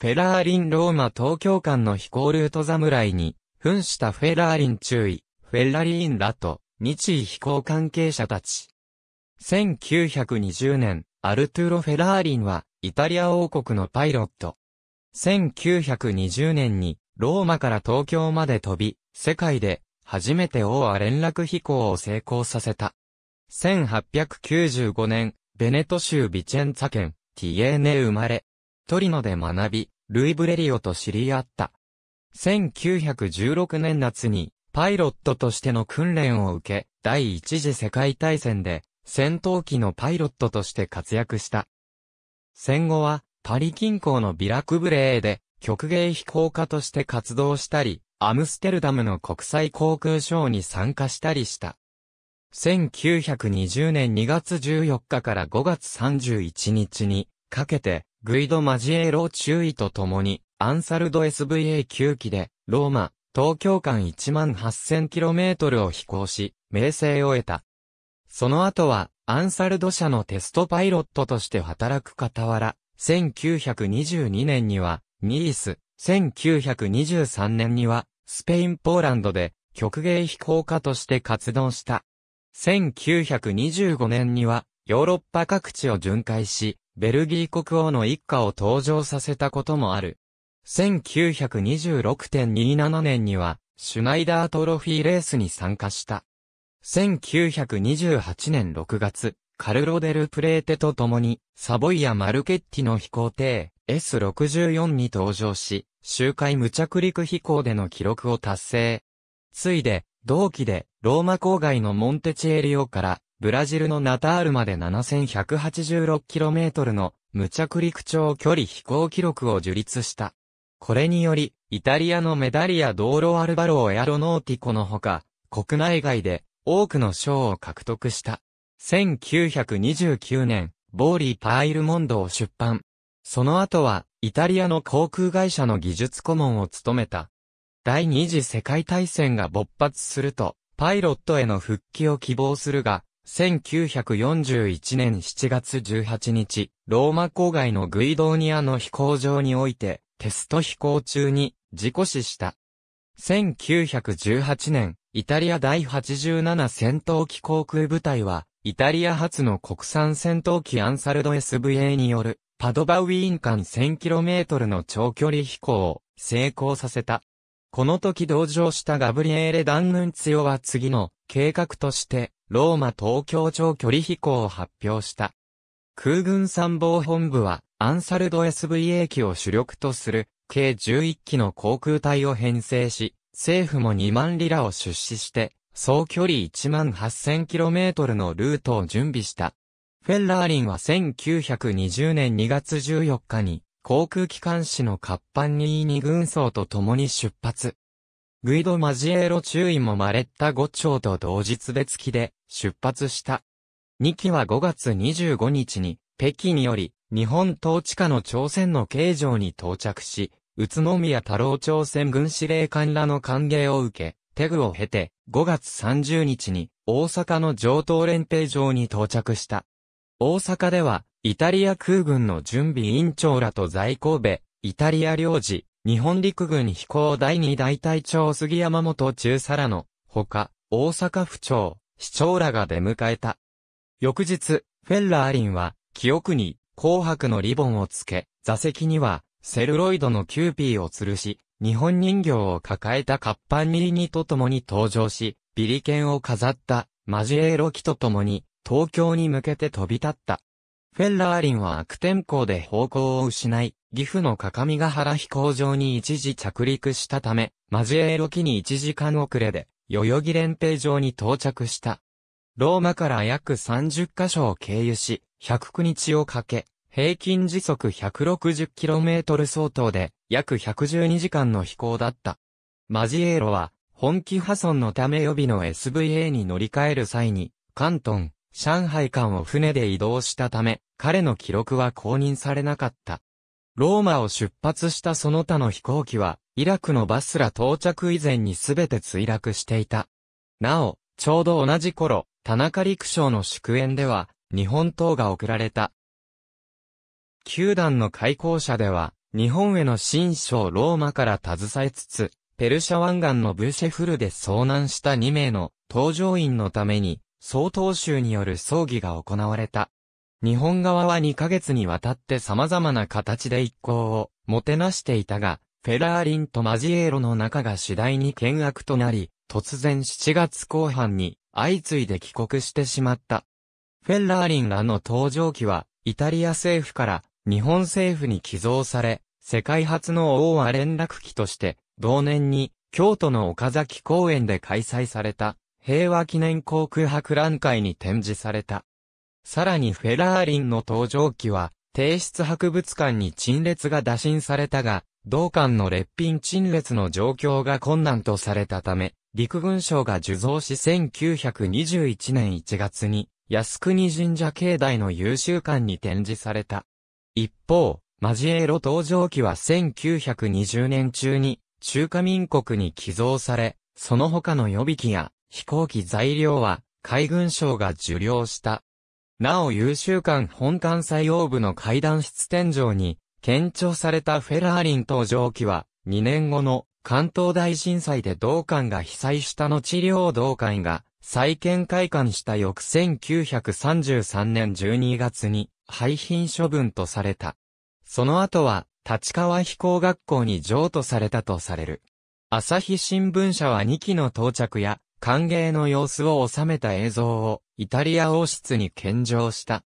フェラーリンローマ東京間の飛行ルート侍に、噴したフェラーリン注意、フェラリーンらと、日位飛行関係者たち。1920年、アルトゥーロ・フェラーリンは、イタリア王国のパイロット。1920年に、ローマから東京まで飛び、世界で、初めて王は連絡飛行を成功させた。1895年、ベネト州ビチェンツァ県、ティエーネ生まれ、トリノで学び、ルイ・ブレリオと知り合った。1916年夏に、パイロットとしての訓練を受け、第一次世界大戦で、戦闘機のパイロットとして活躍した。戦後は、パリ近郊のビラクブレーで、曲芸飛行家として活動したり、アムステルダムの国際航空ショーに参加したりした。1920年2月14日から5月31日にかけてグイド・マジエロ中尉と共に、アンサルド SVA9 機で、ローマ、東京間 18,000km を飛行し、名声を得た。その後は、アンサルド社のテストパイロットとして働く傍ら、1922年には、ニース、1923年には、スペイン・ポーランドで、曲芸飛行家として活動した。1925年には、ヨーロッパ各地を巡回し、ベルギー国王の一家を登場させたこともある。1926.27年には、シュナイダートロフィーレースに参加した。1928年6月、カルロデルプレーテと共に、サボイア・マルケッティの飛行艇 S64 に登場し、周回無着陸飛行での記録を達成。ついで、同期で、ローマ郊外のモンテチエリオから、ブラジルのナタールまで 7186km の無着陸長距離飛行記録を樹立した。これにより、イタリアのメダリア道路アルバローエアロノーティコのほか、国内外で多くの賞を獲得した。1929年、ボーリー・パイルモンドを出版。その後は、イタリアの航空会社の技術顧問を務めた。第二次世界大戦が勃発すると、パイロットへの復帰を希望するが、1941年7月18日、ローマ郊外のグイドーニアの飛行場において、テスト飛行中に事故死した。1918年、イタリア第87戦闘機航空部隊は、イタリア初の国産戦闘機アンサルド SVA による、パドバウィーン間 1000km の長距離飛行を成功させた。この時同乗したガブリエーレ・ダンヌンツヨは次の計画としてローマ東京長距離飛行を発表した。空軍参謀本部は、アンサルド SVA 機を主力とする、計11機の航空隊を編成し、政府も2万リラを出資して、総距離1万 8000km のルートを準備した。フェッラーリンは1920年2月14日に、航空機関士の活版2位に軍曹と共に出発。グイド・マジエーロ中尉もマレッタ5丁と同日で付きで出発した。2機は5月25日に北京により日本統治下の朝鮮の京城に到着し、宇都宮太郎朝鮮軍司令官らの歓迎を受け、テグを経て5月30日に大阪の上東連兵場に到着した。大阪ではイタリア空軍の準備委員長らと在神戸、イタリア領事、日本陸軍飛行第2大隊長杉山本中佐らの、ほか、大阪府庁、市長らが出迎えた。翌日、フェンラーリンは、記憶に、紅白のリボンをつけ、座席には、セルロイドのキューピーを吊るし、日本人形を抱えた活版ミリニと共に登場し、ビリケンを飾った、マジエーロキと共に、東京に向けて飛び立った。フェッラーリンは悪天候で方向を失い、岐阜の各務原飛行場に一時着陸したため、マジエーロ機に1時間遅れで、代々木連兵場に到着した。ローマから約30カ所を経由し、109日をかけ、平均時速 160km 相当で、約112時間の飛行だった。マジエーロは、本気破損のため予備の SVA に乗り換える際に、関東、上海間を船で移動したため、彼の記録は公認されなかった。ローマを出発したその他の飛行機は、イラクのバスラ到着以前に全て墜落していた。なお、ちょうど同じ頃、田中陸将の祝宴では、日本刀が贈られた。九段の開校者では、日本への新章ローマから携えつつ、ペルシャ湾岸のブーシェフルで遭難した2名の搭乗員のために、総統州による葬儀が行われた。日本側は2ヶ月にわたって様々な形で一行をもてなしていたが、フェラーリンとマジエーロの仲が次第に険悪となり、突然7月後半に相次いで帰国してしまった。フェラーリンらの搭乗機は、イタリア政府から日本政府に寄贈され、世界初の大和連絡機として、同年に京都の岡崎公園で開催された。平和記念航空博覧会に展示された。さらにフェラーリンの搭乗機は、帝室博物館に陳列が打診されたが、同館の列品陳列の状況が困難とされたため、陸軍省が受贈し1921年1月に、靖国神社境内の優秀館に展示された。一方、マジエロ登場機は1920年中に中華民国に寄贈され、その他の予備機や飛行機材料は海軍省が受領した。なお優秀館本館採用部の階段室天井に、建長されたフェラーリン登場機は、2年後の関東大震災で同館が被災した後両同館が再建開館した翌1933年12月に廃品処分とされた。その後は立川飛行学校に譲渡されたとされる。朝日新聞社は2機の到着や歓迎の様子を収めた映像をイタリア王室に献上した。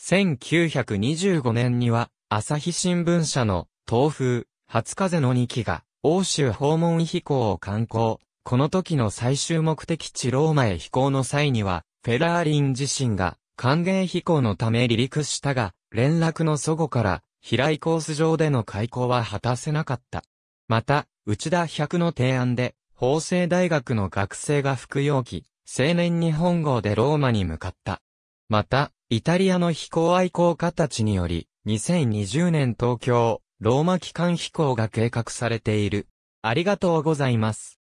1925年には、朝日新聞社の東風、初風の2期が、欧州訪問飛行を観光。この時の最終目的地ローマへ飛行の際には、フェラーリン自身が歓迎飛行のため離陸したが、連絡の祖母から、飛来コース上での開港は果たせなかった。また、内田百の提案で、法政大学の学生が服用機、青年日本号でローマに向かった。また、イタリアの飛行愛好家たちにより、2020年東京、ローマ機関飛行が計画されている。ありがとうございます。